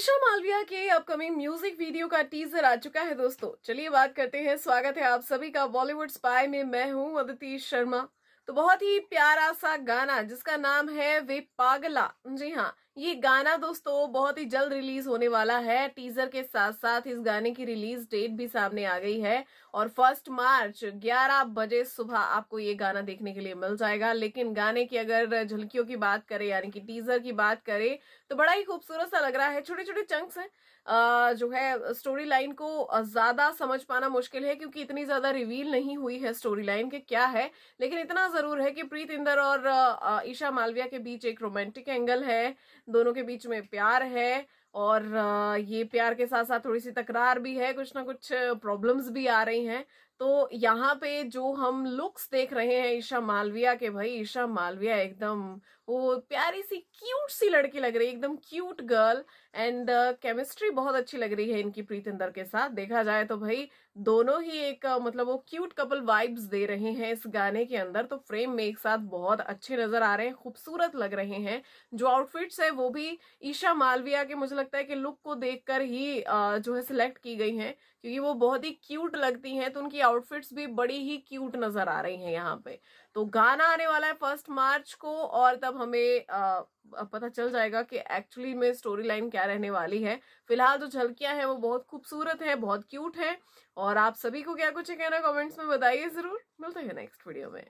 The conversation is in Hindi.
ईशा मालविया के अपकमिंग म्यूजिक वीडियो का टीजर आ चुका है दोस्तों चलिए बात करते हैं स्वागत है आप सभी का बॉलीवुड स्पाई में मैं हूं अदिति शर्मा तो बहुत ही प्यारा सा गाना जिसका नाम है वे पागला जी हाँ ये गाना दोस्तों बहुत ही जल्द रिलीज होने वाला है टीजर के साथ साथ इस गाने की रिलीज डेट भी सामने आ गई है और फर्स्ट मार्च 11 बजे सुबह आपको ये गाना देखने के लिए मिल जाएगा लेकिन गाने की अगर झलकियों की बात करें यानी कि टीजर की बात करें तो बड़ा ही खूबसूरत सा लग रहा है छोटे छोटे चंक्स हैं जो है स्टोरी लाइन को ज्यादा समझ पाना मुश्किल है क्योंकि इतनी ज्यादा रिवील नहीं हुई है स्टोरी लाइन के क्या है लेकिन इतना जरूर है कि प्रीत इंदर और ईशा मालविया के बीच एक रोमांटिक एंगल है दोनों के बीच में प्यार है और ये प्यार के साथ साथ थोड़ी सी तकरार भी है कुछ ना कुछ प्रॉब्लम्स भी आ रही हैं तो यहाँ पे जो हम लुक्स देख रहे हैं ईशा मालविया के भाई ईशा मालविया एकदम वो प्यारी सी क्यूट सी लड़की लग रही है एकदम क्यूट गर्ल एंड केमिस्ट्री बहुत अच्छी लग रही है इनकी प्रीतिंदर के साथ देखा जाए तो भाई दोनों ही एक uh, मतलब वो क्यूट कपल वाइब्स दे रहे हैं इस गाने के अंदर तो फ्रेम में एक साथ बहुत अच्छे नजर आ रहे हैं खूबसूरत लग रहे हैं जो आउटफिट्स है वो भी ईशा मालविया के मुझे लगता है कि लुक को देख ही uh, जो है सिलेक्ट की गई है क्योंकि वो बहुत ही क्यूट लगती हैं तो उनकी आउटफिट्स भी बड़ी ही क्यूट नजर आ रही हैं यहाँ पे तो गाना आने वाला है फर्स्ट मार्च को और तब हमें आ, पता चल जाएगा कि एक्चुअली में स्टोरी लाइन क्या रहने वाली है फिलहाल जो झलकियां हैं वो बहुत खूबसूरत है बहुत क्यूट है और आप सभी को क्या कुछ कहना कमेंट्स में बताइए जरूर मिलते हैं नेक्स्ट वीडियो में